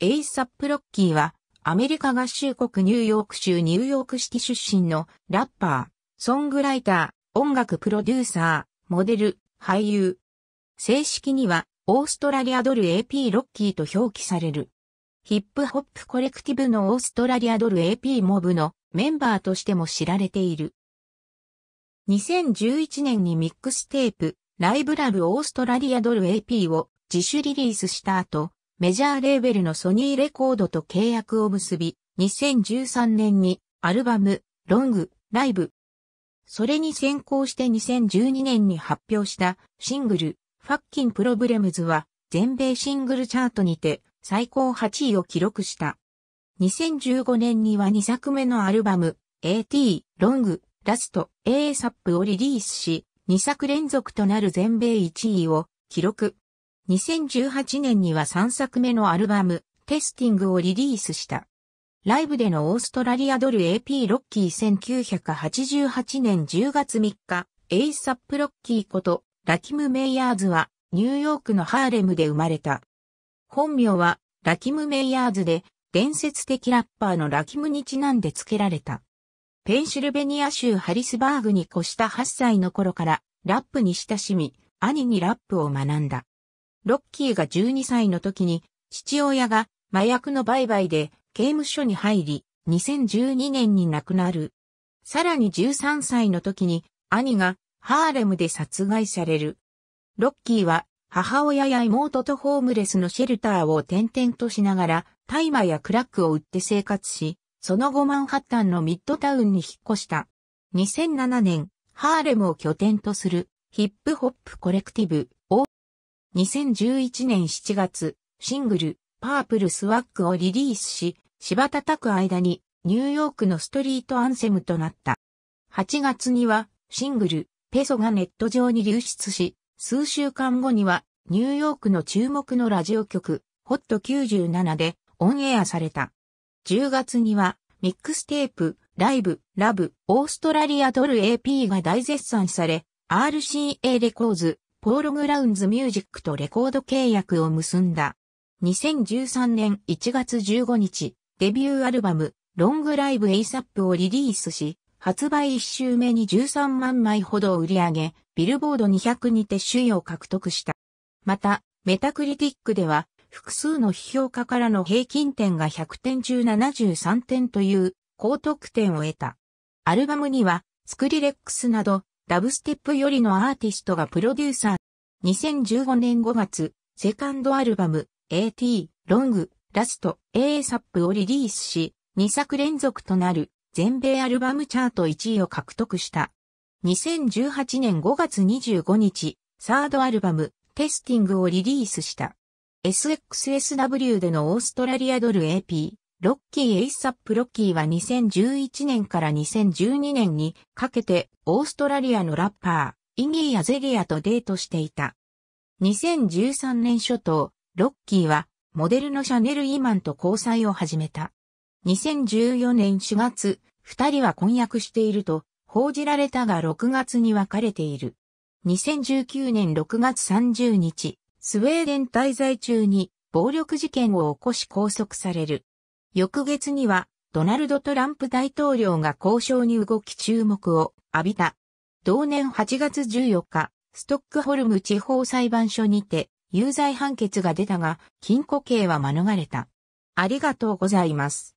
エイサップ・ロッキーは、アメリカ合衆国ニューヨーク州ニューヨークシティ出身のラッパー、ソングライター、音楽プロデューサー、モデル、俳優。正式には、オーストラリアドル AP ロッキーと表記される。ヒップホップコレクティブのオーストラリアドル AP モブのメンバーとしても知られている。2011年にミックステープ、ライブラブオーストラリアドル AP を自主リリースした後、メジャーレーベルのソニーレコードと契約を結び、2013年にアルバム、ロング、ライブ。それに先行して2012年に発表したシングル、ファッキンプロブレムズは全米シングルチャートにて最高8位を記録した。2015年には2作目のアルバム、AT、ロング、ラスト、ASAP をリリースし、2作連続となる全米1位を記録。2018年には3作目のアルバム、テスティングをリリースした。ライブでのオーストラリアドル AP ロッキー1988年10月3日、エイサップロッキーことラキム・メイヤーズはニューヨークのハーレムで生まれた。本名はラキム・メイヤーズで伝説的ラッパーのラキムにちなんで付けられた。ペンシルベニア州ハリスバーグに越した8歳の頃からラップに親しみ、兄にラップを学んだ。ロッキーが12歳の時に、父親が麻薬の売買で刑務所に入り、2012年に亡くなる。さらに13歳の時に、兄がハーレムで殺害される。ロッキーは母親や妹とホームレスのシェルターを転々としながら、大麻やクラックを売って生活し、その後マンハッタンのミッドタウンに引っ越した。2007年、ハーレムを拠点とするヒップホップコレクティブ、2011年7月、シングル、パープルスワッグをリリースし、芝叩く間にニューヨークのストリートアンセムとなった。8月にはシングル、ペソがネット上に流出し、数週間後にはニューヨークの注目のラジオ局、ホット97でオンエアされた。10月にはミックステープ、ライブ、ラブ、オーストラリアドル AP が大絶賛され、RCA レコーズ、ポール・グラウンズ・ミュージックとレコード契約を結んだ。2013年1月15日、デビューアルバム、ロングライブ ASAP をリリースし、発売1週目に13万枚ほどを売り上げ、ビルボード200にて首位を獲得した。また、メタクリティックでは、複数の批評家からの平均点が100点中73点という高得点を得た。アルバムには、スクリレックスなどダブステップよりのアーティストがプロデューサー。2015年5月、セカンドアルバム、AT、ロング、ラスト、ASAP をリリースし、2作連続となる全米アルバムチャート1位を獲得した。2018年5月25日、サードアルバム、テスティングをリリースした。SXSW でのオーストラリアドル AP、ロッキー・エイサップ・ロッキーは2011年から2012年にかけてオーストラリアのラッパー、イギー・アゼリアとデートしていた。2013年初頭、ロッキーはモデルのシャネル・イマンと交際を始めた。2014年4月、二人は婚約していると報じられたが6月に別れている。2019年6月30日、スウェーデン滞在中に暴力事件を起こし拘束される。翌月には、ドナルド・トランプ大統領が交渉に動き注目を浴びた。同年8月14日、ストックホルム地方裁判所にて、有罪判決が出たが、禁錮刑は免れた。ありがとうございます。